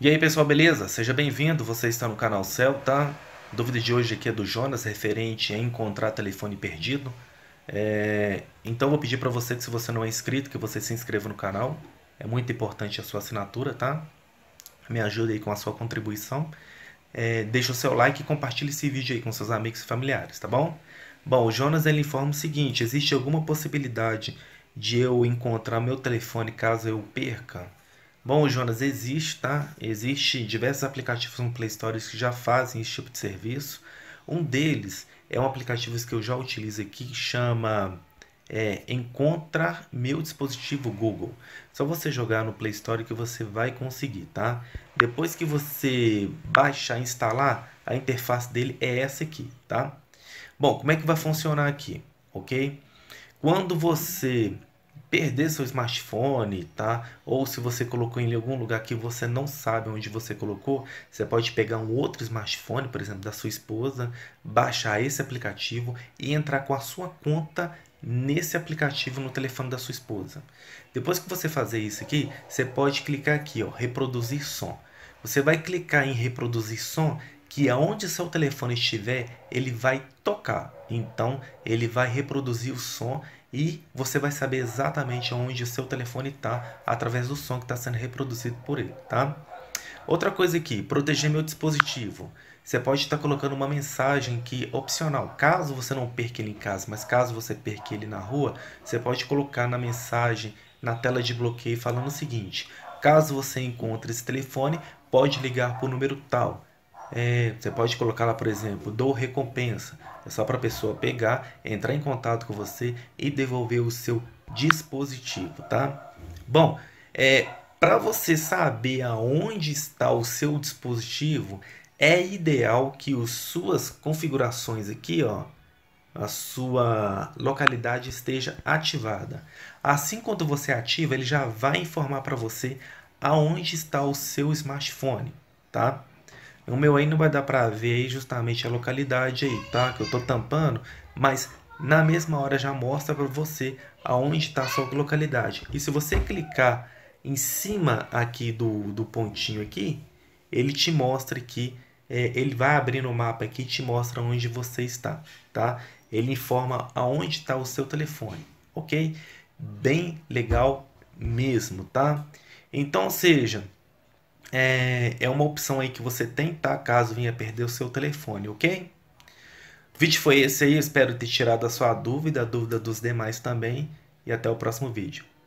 E aí pessoal, beleza? Seja bem-vindo, você está no canal Celta. Tá? A dúvida de hoje aqui é do Jonas, referente a encontrar telefone perdido. É... Então vou pedir para você que se você não é inscrito, que você se inscreva no canal. É muito importante a sua assinatura, tá? Me ajuda aí com a sua contribuição. É... Deixa o seu like e compartilhe esse vídeo aí com seus amigos e familiares, tá bom? Bom, o Jonas ele informa o seguinte, existe alguma possibilidade de eu encontrar meu telefone caso eu perca? Bom, Jonas, existe, tá? Existe diversos aplicativos no Play Store que já fazem esse tipo de serviço. Um deles é um aplicativo que eu já utilizo aqui, que chama é, Encontrar Meu Dispositivo Google. Só você jogar no Play Store que você vai conseguir, tá? Depois que você baixar e instalar, a interface dele é essa aqui, tá? Bom, como é que vai funcionar aqui, ok? Quando você perder seu smartphone, tá? Ou se você colocou em algum lugar que você não sabe onde você colocou, você pode pegar um outro smartphone, por exemplo, da sua esposa, baixar esse aplicativo e entrar com a sua conta nesse aplicativo no telefone da sua esposa. Depois que você fazer isso aqui, você pode clicar aqui, ó, reproduzir som. Você vai clicar em reproduzir som que aonde seu telefone estiver, ele vai tocar. Então, ele vai reproduzir o som e você vai saber exatamente onde o seu telefone está através do som que está sendo reproduzido por ele, tá? Outra coisa aqui, proteger meu dispositivo. Você pode estar tá colocando uma mensagem que opcional. Caso você não perca ele em casa, mas caso você perca ele na rua, você pode colocar na mensagem, na tela de bloqueio, falando o seguinte: caso você encontre esse telefone, pode ligar por número tal. É, você pode colocar lá, por exemplo, dou recompensa. É só para a pessoa pegar, entrar em contato com você e devolver o seu dispositivo, tá? Bom, é, para você saber aonde está o seu dispositivo, é ideal que as suas configurações aqui, ó, a sua localidade esteja ativada. Assim, quando você ativa, ele já vai informar para você aonde está o seu smartphone, tá? O meu aí não vai dar para ver aí justamente a localidade aí, tá? Que eu tô tampando, mas na mesma hora já mostra para você aonde está a sua localidade. E se você clicar em cima aqui do, do pontinho aqui, ele te mostra que é, ele vai abrir no mapa aqui e te mostra onde você está, tá? Ele informa aonde está o seu telefone, ok? Bem legal mesmo, tá? Então, seja, é, é uma opção aí que você tem, tá? Caso venha perder o seu telefone, ok? O vídeo foi esse aí, espero ter tirado a sua dúvida, a dúvida dos demais também. E até o próximo vídeo.